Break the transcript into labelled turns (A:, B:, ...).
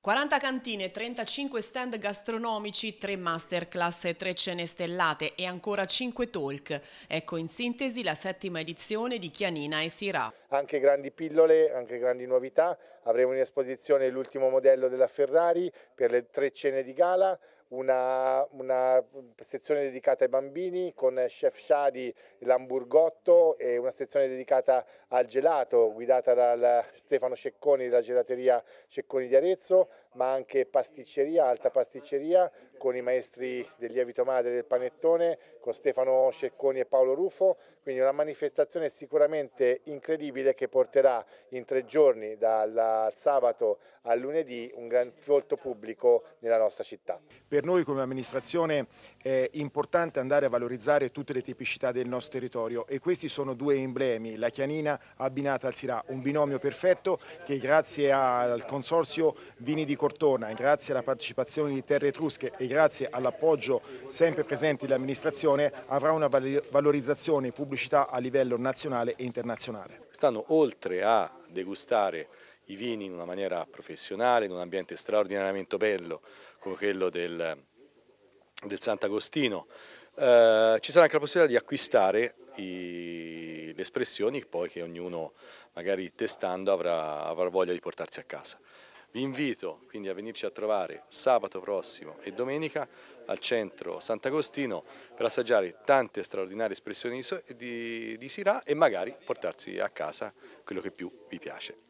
A: 40 cantine, 35 stand gastronomici, 3 masterclass, 3 cene stellate e ancora 5 talk. Ecco in sintesi la settima edizione di Chianina e Sirà.
B: Anche grandi pillole, anche grandi novità. Avremo in esposizione l'ultimo modello della Ferrari per le 3 cene di gala, una, una, sezione dedicata ai bambini con Chef Shadi l'hamburgotto e una sezione dedicata al gelato guidata da Stefano Cecconi della gelateria Cecconi di Arezzo ma anche pasticceria, alta pasticceria con i maestri del lievito madre del panettone con Stefano Cecconi e Paolo Rufo quindi una manifestazione sicuramente incredibile che porterà in tre giorni dal sabato al lunedì un gran folto pubblico nella nostra città.
C: Per per noi come amministrazione è importante andare a valorizzare tutte le tipicità del nostro territorio e questi sono due emblemi, la Chianina abbinata al Sirà, un binomio perfetto che grazie al Consorzio Vini di Cortona, grazie alla partecipazione di Terre Etrusche e grazie all'appoggio sempre presente dell'amministrazione avrà una valorizzazione e pubblicità a livello nazionale e internazionale.
D: Quest'anno oltre a degustare i vini in una maniera professionale, in un ambiente straordinariamente bello come quello del, del Sant'Agostino. Eh, ci sarà anche la possibilità di acquistare i, le espressioni poi che ognuno magari testando avrà, avrà voglia di portarsi a casa. Vi invito quindi a venirci a trovare sabato prossimo e domenica al centro Sant'Agostino per assaggiare tante straordinarie espressioni di, di, di Sirà e magari portarsi a casa quello che più vi piace.